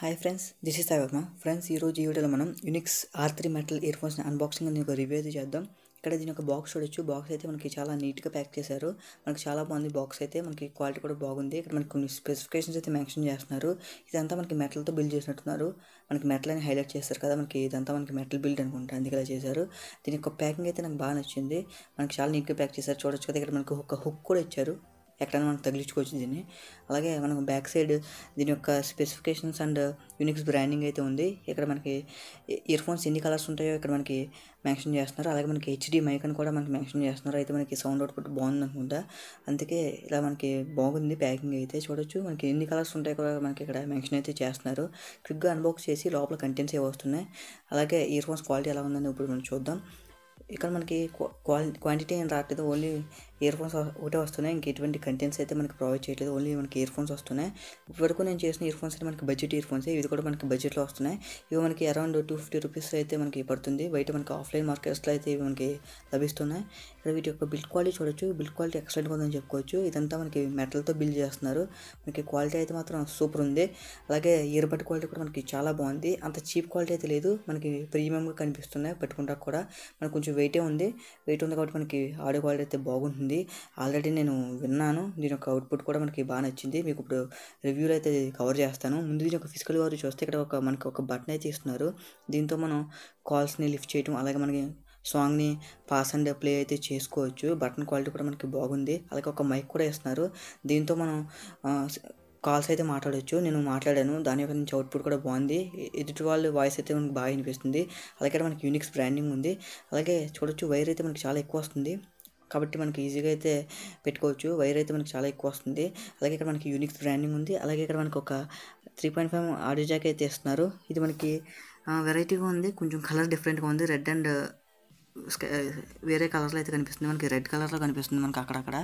hi friends this is Saivarma friends ఈరోజు ఈ వీడియోలో మనం Unix R three metal ear ఫోన్స్ని అన్బాక్సింగ్ అని ఒక రివ్యూ అయితే చేద్దాం ఇక్కడ దీని ఒక బాక్స్ చూడొచ్చు బాక్స్ అయితే మనకి చాలా నీట్గా ప్యాక్ చేశారు మనకి చాలా బాగుంది బాక్స్ అయితే మనకి క్వాలిటీ కూడా బాగుంది ఇక్కడ మనకి కొన్ని స్పెసిఫికేషన్స్ అయితే మెన్షన్ చేస్తున్నారు ఇదంతా మనకి మెటల్తో బిల్డ్ చేసినట్టున్నారు మనకి మెటల్ అని హైలైట్ చేస్తారు కదా మనకి ఇదంతా మనకి మెటల్ బిల్డ్ అనుకుంటా అందుకే ఇలా చేశారు దీని యొక్క ప్యాకింగ్ అయితే నాకు బాగా నచ్చింది మనకి చాలా నీట్గా ప్యాక్ చేశారు చూడొచ్చు కదా ఇక్కడ మనకి ఒక హుక్ కూడా ఇచ్చారు ఎక్కడైనా మనం తగిలించుకోవచ్చు దీన్ని అలాగే మనకు బ్యాక్ సైడ్ దీని యొక్క స్పెసిఫికేషన్స్ అండ్ యూనిక్స్ బ్రాండింగ్ అయితే ఉంది ఇక్కడ మనకి ఇయర్ ఫోన్స్ ఎన్ని కలర్స్ ఉంటాయో ఇక్కడ మనకి మెన్షన్ చేస్తున్నారు అలాగే మనకి హెచ్డి మైక్ అని కూడా మనకి మెన్షన్ చేస్తున్నారు అయితే మనకి సౌండ్ అవుట్పుట్ బాగుంది అనుకుంటా అందుకే ఇలా మనకి బాగుంది ప్యాకింగ్ అయితే చూడొచ్చు మనకి ఎన్ని కలర్స్ ఉంటాయో కూడా మనకి ఇక్కడ మెన్షన్ అయితే చేస్తున్నారు క్విక్గా అన్బాక్స్ చేసి లోపల కంటెంట్స్ ఏ వస్తున్నాయి అలాగే ఇయర్ ఫోన్స్ క్వాలిటీ ఎలా ఉందని ఇప్పుడు మనం చూద్దాం ఇక్కడ మనకి క్వాంటిటీ ఏం రావట్లేదు ఓన్లీ ఇయర్ ఫోన్స్ ఒకటే వస్తున్నాయి ఇంక ఎటువంటి కంటెంట్స్ అయితే మనకి ప్రొవైడ్ చేయట్లేదు ఓన్లీ మనకి ఇయర్ ఫోన్స్ వస్తున్నాయి ఇప్పటివరకు నేను చేసిన ఇయర్ ఫోన్స్ అయితే మనకి బడ్జెట్ ఇయర్ ఫోన్స్ ఇవి కూడా మనకి బడ్జెట్లో వస్తున్నాయి ఇవి మనకి అరౌండ్ టూ ఫిఫ్టీ రూపీస్ అయితే మనకి పడుతుంది బయట మనకి ఆఫ్లైన్ మార్కెట్స్లో అయితే ఇవి మనకి లభిస్తున్నాయి ఇక్కడ వీటి యొక్క బిల్డ్ క్వాలిటీ చూడొచ్చు బిల్డ్ క్వాలిటీ ఎక్సలెంట్గా ఉందని చెప్పుకోవచ్చు ఇదంతా మనకి మెటల్తో బిల్డ్ చేస్తున్నారు మనకి క్వాలిటీ అయితే మాత్రం సూపర్ ఉంది అలాగే ఇయర్ బడ్ క్వాలిటీ కూడా మనకి చాలా బాగుంది అంత చీప్ క్వాలిటీ అయితే లేదు మనకి ప్రీమియంగా కనిపిస్తున్నాయి పెట్టుకుంటా కూడా మనకు కొంచెం వెయిటే ఉంది వెయిట్ ఉంది కాబట్టి మనకి ఆడియో క్వాలిటీ అయితే బాగుంటుంది ఆల్రెడీ నేను విన్నాను దీని యొక్క అవుట్పుట్ కూడా మనకి బాగా నచ్చింది మీకు ఇప్పుడు రివ్యూలు అయితే కవర్ చేస్తాను ముందు దీని యొక్క ఫిజికల్ వారు చూస్తే ఇక్కడ ఒక మనకి ఒక బటన్ అయితే ఇస్తున్నారు దీంతో మనం కాల్స్ని లిఫ్ట్ చేయడం అలాగే మనకి సాంగ్ని పాస్ అండ్ ప్లే అయితే చేసుకోవచ్చు బటన్ క్వాలిటీ కూడా మనకి బాగుంది అలాగే ఒక మైక్ కూడా ఇస్తున్నారు దీంతో మనం కాల్స్ అయితే మాట్లాడవచ్చు నేను మాట్లాడాను దాని యొక్క నుంచి అవుట్పుట్ కూడా బాగుంది ఎదుటి వాళ్ళ వాయిస్ అయితే మనకు బాగా వినిపిస్తుంది అలాగే మనకి యూనిక్స్ బ్రాండింగ్ ఉంది అలాగే చూడొచ్చు వైర్ అయితే మనకి చాలా ఎక్కువ వస్తుంది కాబట్టి మనకి ఈజీగా అయితే పెట్టుకోవచ్చు వైర్ అయితే మనకి చాలా ఎక్కువ వస్తుంది అలాగే ఇక్కడ మనకి యూనిక్స్ బ్రాండింగ్ ఉంది అలాగే ఇక్కడ మనకి ఒక three point five audio jack అయితే ఇస్తున్నారు ఇది మనకి వెరైటీగా ఉంది కొంచెం కలర్ డిఫరెంట్గా ఉంది రెడ్ అండ్ వేరే కలర్లో అయితే కనిపిస్తుంది మనకి రెడ్ కలర్లో కనిపిస్తుంది మనకి అక్కడక్కడ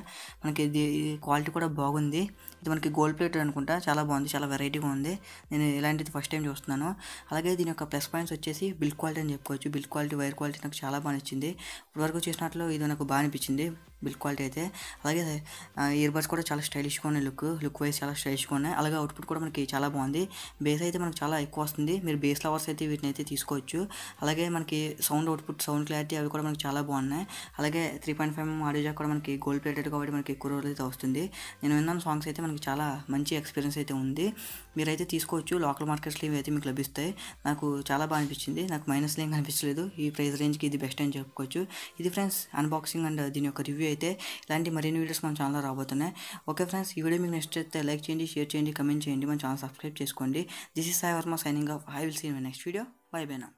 మనకి ఇది క్వాలిటీ కూడా బాగుంది ఇది మనకి గోల్డ్ ప్లేట్ అనుకుంటా చాలా బాగుంది చాలా వెరైటీగా ఉంది నేను ఇలాంటిది ఫస్ట్ టైం చూస్తున్నాను అలాగే దీని యొక్క ప్లస్ పాయింట్స్ వచ్చేసి బిల్ క్వాలిటీ అని చెప్పుకోవచ్చు బిల్ క్వాలిటీ వైర్ క్వాలిటీ నాకు చాలా బాగా నచ్చింది ఇప్పటివరకు చేసినట్లు ఇది నాకు బాగా అనిపించింది బిల్డ్ క్వాలిటీ అయితే అలాగే ఇయర్ బడ్స్ కూడా చాలా స్టైలిష్గా ఉన్నాయి లుక్ లుక్ వైజ్ చాలా స్టైలిష్గా ఉన్నాయి అలాగే అవుట్పుట్ కూడా మనకి చాలా బాగుంది బేస్ అయితే మనకు చాలా ఎక్కువ వస్తుంది మీరు బేస్ లవర్స్ అయితే వీటిని అయితే తీసుకోవచ్చు అలాగే మనకి సౌండ్ అవుట్పుట్ సౌండ్ క్లారిటీ అవి కూడా మనకి చాలా బాగున్నాయి అలాగే three point five audio jack కూడా మనకి గోల్డ్ ప్లేటెడ్ కాబట్టి మనకి ఎక్కువ రోజులు అయితే వస్తుంది నేను విన్నాను సాంగ్స్ అయితే మనకి చాలా మంచి ఎక్స్పీరియన్స్ అయితే ఉంది మీరైతే తీసుకోవచ్చు లోకల్ మార్కెట్స్లో ఇవి అయితే మీకు లభిస్తాయి నాకు చాలా బాగా అనిపించింది నాకు మైనస్లో ఏం కనిపించలేదు ఈ ప్రైస్ రేంజ్కి ఇది బెస్ట్ అని చెప్పుకోవచ్చు ఇది ఫ్రెండ్స్ అన్బాక్సింగ్ అండ్ దీని యొక్క రివ్యూ ఇవి అయితే ఇలాంటి మరిన్ని వీడియోస్ మన ఛానల్లో రాబోతున్నాయి ఓకే ఫ్రెండ్స్ ఈ వీడియో మీకు నెక్స్ట్ అయితే లైక్ చేయండి షేర్ చేయండి కమెంట్ చేయండి మన ఛానల్ సబ్స్క్రైబ్ చేసుకోండి this is Sai Varma signing off I will seen my next video bye bye నా